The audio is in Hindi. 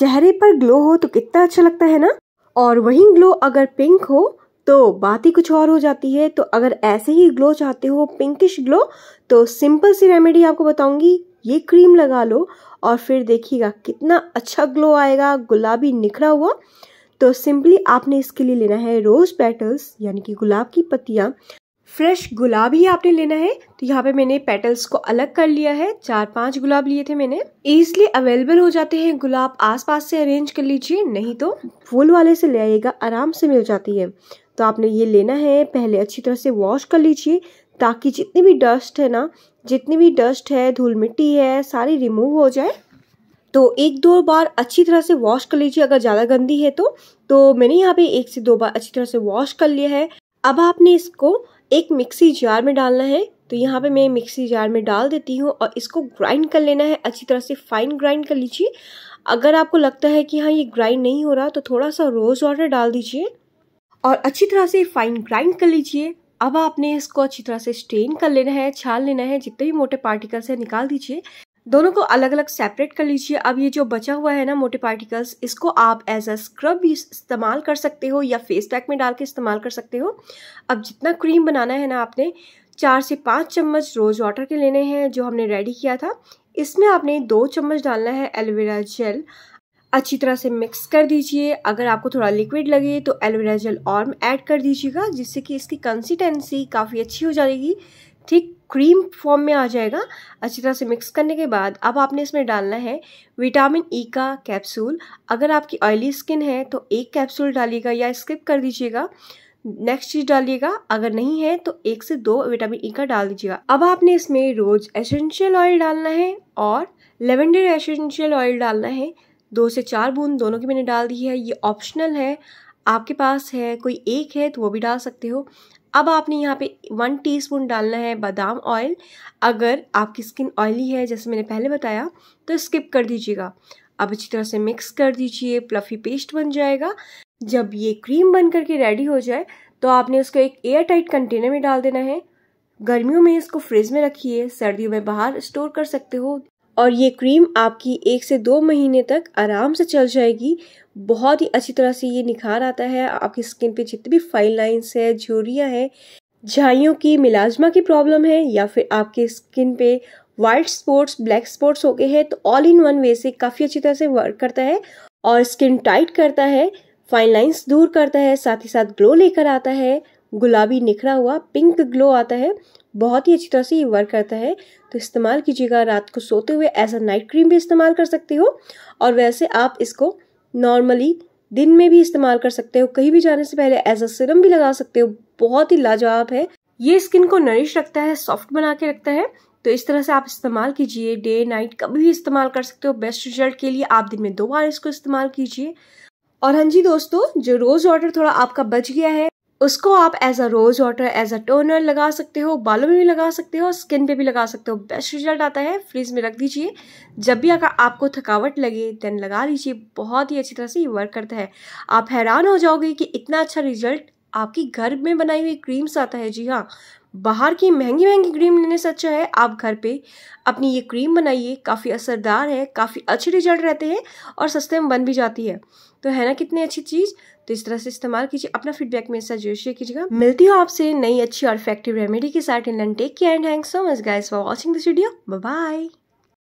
चेहरे पर ग्लो हो तो कितना अच्छा लगता है ना और वही ग्लो अगर पिंक हो तो बात ही कुछ और हो जाती है तो अगर ऐसे ही ग्लो चाहते हो पिंकिश ग्लो तो सिंपल सी रेमेडी आपको बताऊंगी ये क्रीम लगा लो और फिर देखिएगा कितना अच्छा ग्लो आएगा गुलाबी निखरा हुआ तो सिंपली आपने इसके लिए लेना है रोज़ पेटल्स यानी कि गुलाब की पत्तियां फ्रेश गुलाब ही आपने लेना है तो यहाँ पे मैंने पेटल्स को अलग कर लिया है चार पांच गुलाब लिए थे मैंने इजिली अवेलेबल हो जाते हैं गुलाब आसपास से अरेंज कर लीजिए नहीं तो फूल वाले से ले आइएगा आराम से मिल जाती है तो आपने ये लेना है पहले अच्छी तरह से वॉश कर लीजिए ताकि जितनी भी डस्ट है ना जितनी भी डस्ट है धूल मिट्टी है सारी रिमूव हो जाए तो एक दो बार अच्छी तरह से वॉश कर लीजिए अगर ज़्यादा गंदी है तो तो मैंने यहाँ पे एक से दो बार अच्छी तरह से वॉश कर लिया है अब आपने इसको एक मिक्सी जार में डालना है तो यहाँ पे मैं मिक्सी जार में डाल देती हूँ और इसको ग्राइंड कर लेना है अच्छी तरह से फाइन ग्राइंड कर लीजिए अगर आपको लगता है कि हाँ ये ग्राइंड नहीं हो रहा तो थोड़ा सा रोज़ वाटर डाल दीजिए और अच्छी तरह से फाइन ग्राइंड कर लीजिए अब आपने इसको अच्छी तरह से स्ट्रेन कर लेना है छाल लेना है जितने भी मोटे पार्टिकल्स हैं निकाल दीजिए दोनों को अलग अलग सेपरेट कर लीजिए अब ये जो बचा हुआ है ना मोटे पार्टिकल्स इसको आप एज अ स्क्रब भी इस्तेमाल कर सकते हो या फेस पैक में डाल के इस्तेमाल कर सकते हो अब जितना क्रीम बनाना है ना आपने चार से पाँच चम्मच रोज़ वाटर के लेने हैं जो हमने रेडी किया था इसमें आपने दो चम्मच डालना है एलोवेरा जेल अच्छी तरह से मिक्स कर दीजिए अगर आपको थोड़ा लिक्विड लगे तो एलोवेरा जेल और ऐड कर दीजिएगा जिससे कि इसकी कंसिस्टेंसी काफ़ी अच्छी हो जाएगी ठीक क्रीम फॉर्म में आ जाएगा अच्छी तरह से मिक्स करने के बाद अब आपने इसमें डालना है विटामिन ई e का कैप्सूल अगर आपकी ऑयली स्किन है तो एक कैप्सूल डालिएगा या स्किप कर दीजिएगा नेक्स्ट चीज डालिएगा अगर नहीं है तो एक से दो विटामिन ई e का डाल दीजिएगा अब आपने इसमें रोज एसेंशियल ऑयल डालना है और लेवेंडर एसेंशियल ऑयल डालना है दो से चार बूंद दोनों की मैंने डाल दी है ये ऑप्शनल है आपके पास है कोई एक है तो वो भी डाल सकते हो अब आपने यहाँ पे वन टीस्पून डालना है बादाम ऑयल अगर आपकी स्किन ऑयली है जैसे मैंने पहले बताया तो स्किप कर दीजिएगा अब अच्छी तरह से मिक्स कर दीजिए प्लफी पेस्ट बन जाएगा जब ये क्रीम बन करके रेडी हो जाए तो आपने उसको एक एयर टाइट कंटेनर में डाल देना है गर्मियों में इसको फ्रिज में रखिए सर्दियों में बाहर स्टोर कर सकते हो और ये क्रीम आपकी एक से दो महीने तक आराम से चल जाएगी बहुत ही अच्छी तरह से ये निखार आता है आपकी स्किन पे जितनी भी फाइन लाइंस है झुरियाँ हैं झाइयों की मिलाजमा की प्रॉब्लम है या फिर आपके स्किन पे वाइट स्पॉट्स ब्लैक स्पॉट्स हो गए हैं तो ऑल इन वन वे से काफ़ी अच्छी तरह से वर्क करता है और स्किन टाइट करता है फाइन लाइंस दूर करता है साथ ही साथ ग्लो लेकर आता है गुलाबी निखरा हुआ पिंक ग्लो आता है बहुत ही अच्छी तरह से ये वर्क करता है तो इस्तेमाल कीजिएगा रात को सोते हुए एज अ नाइट क्रीम भी इस्तेमाल कर सकते हो और वैसे आप इसको नॉर्मली दिन में भी इस्तेमाल कर सकते हो कहीं भी जाने से पहले एज अ सिरम भी लगा सकते हो बहुत ही लाजवाब है ये स्किन को नरिश रखता है सॉफ्ट बना के रखता है तो इस तरह से आप इस्तेमाल कीजिए डे नाइट कभी भी इस्तेमाल कर सकते हो बेस्ट रिजल्ट के लिए आप दिन में दो बार इसको इस्तेमाल कीजिए और हाँ जी दोस्तों जो रोज़ ऑर्डर थोड़ा आपका बच गया है उसको आप as a rose water as a toner लगा सकते हो बालों में भी लगा सकते हो स्किन पे भी लगा सकते हो बेस्ट रिजल्ट आता है फ्रिज में रख दीजिए जब भी अगर आपको थकावट लगे देन लगा लीजिए बहुत ही अच्छी तरह से ये वर्क करता है आप हैरान हो जाओगे कि इतना अच्छा रिजल्ट आपकी घर में बनाई हुई क्रीम्स आता है जी हाँ बाहर की महंगी महंगी क्रीम लेने से अच्छा है आप घर पे अपनी ये क्रीम बनाइए काफ़ी असरदार है काफ़ी अच्छे रिजल्ट रहते हैं और सस्ते में बन भी जाती है तो है ना कितनी अच्छी चीज़ तो इस तरह से इस्तेमाल कीजिए अपना फीडबैक मेरे साथ जरूर शेयर कीजिएगा मिलती हूँ आपसे नई अच्छी और इफेक्टिव रेमेडी के साथ इन take care and thanks so much guys for watching this video bye